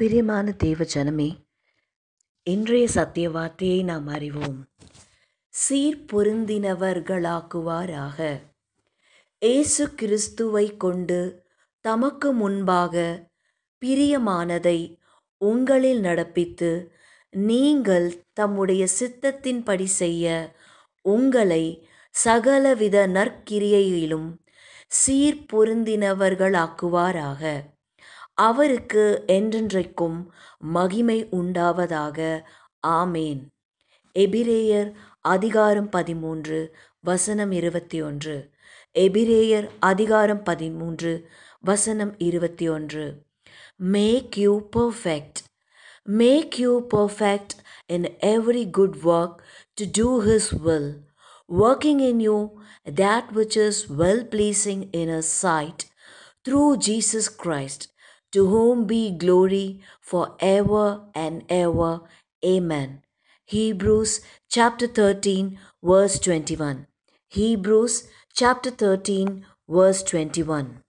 பிரியமான தேவ ஜனமே இன்றைய சத்திய வார்த்தையை நாம் அறிவோம் சீர் பொருந்தினவர்களாக்குவாராக இயேசு கிறிஸ்துவை கொண்டு தமக்கு முன்பாக பிரியமானதை உங்களில் நடப்பித்து நீங்கள் தம்முடைய சித்தத்தின்படி செய்ய உங்களை சகலவித நற்கிரியையிலும் சீர் பொருந்தினவர்களாக்குவாராக அவருக்கு என்றென்றைக்கும் மகிமை உண்டாவதாக ஆமேன் எபிரேயர் அதிகாரம் பதிமூன்று வசனம் இருபத்தி ஒன்று எபிரேயர் அதிகாரம் பதிமூன்று வசனம் இருபத்தி ஒன்று make you perfect make you perfect in every good work to do his will working in you that which is well pleasing in a sight through Jesus Christ To whom be glory for ever and ever. Amen. Hebrews chapter 13, verse 21. Hebrews chapter 13, verse 21.